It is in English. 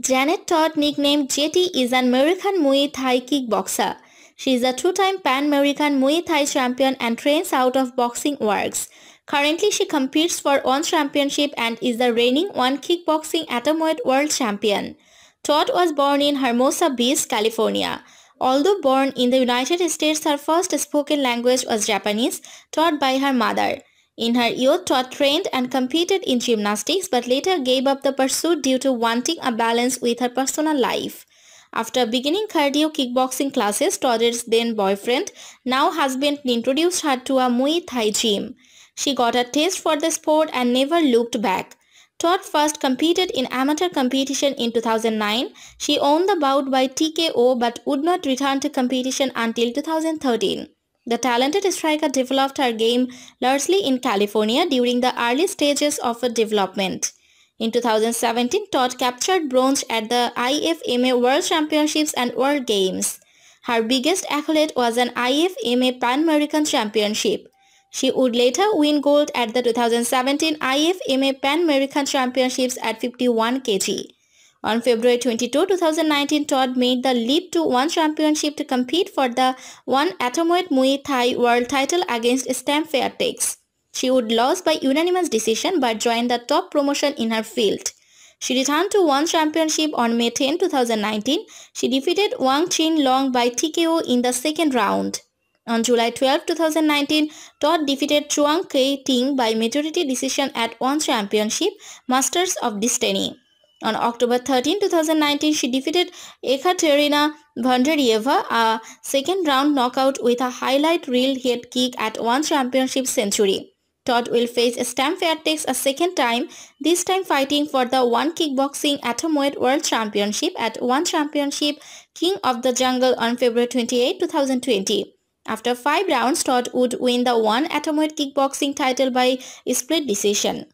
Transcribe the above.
Janet Todd, nicknamed JT, is an American Muay Thai kickboxer. She is a two-time Pan-American Muay Thai champion and trains out of Boxing Works. Currently, she competes for ONE Championship and is the reigning ONE Kickboxing Atomweight World Champion. Todd was born in Hermosa Beach, California. Although born in the United States, her first spoken language was Japanese, taught by her mother. In her youth, Todd trained and competed in gymnastics but later gave up the pursuit due to wanting a balance with her personal life. After beginning cardio kickboxing classes, Todd's then boyfriend, now husband, introduced her to a Muay Thai gym. She got a taste for the sport and never looked back. Todd first competed in amateur competition in 2009. She won the bout by TKO but would not return to competition until 2013. The talented striker developed her game largely in California during the early stages of her development. In 2017, Todd captured bronze at the IFMA World Championships and World Games. Her biggest accolade was an IFMA Pan American Championship. She would later win gold at the 2017 IFMA Pan American Championships at 51 kg. On February 22, 2019, Todd made the leap to ONE Championship to compete for the ONE Atomweight Muay Thai World title against Stam Fairtex. She would lose by unanimous decision but joined the top promotion in her field. She returned to ONE Championship on May 10, 2019. She defeated Wang Chin Long by TKO in the second round. On July 12, 2019, Todd defeated Chuang Kei Ting by majority decision at ONE Championship Masters of Destiny. On October 13, 2019, she defeated Ekaterina Vondrayeva a second round knockout with a highlight reel head kick at one championship century. Todd will face Stam Fairtex a second time, this time fighting for the One Kickboxing Atomweight World Championship at One Championship King of the Jungle on February 28, 2020. After five rounds, Todd would win the One Atomweight Kickboxing title by split decision.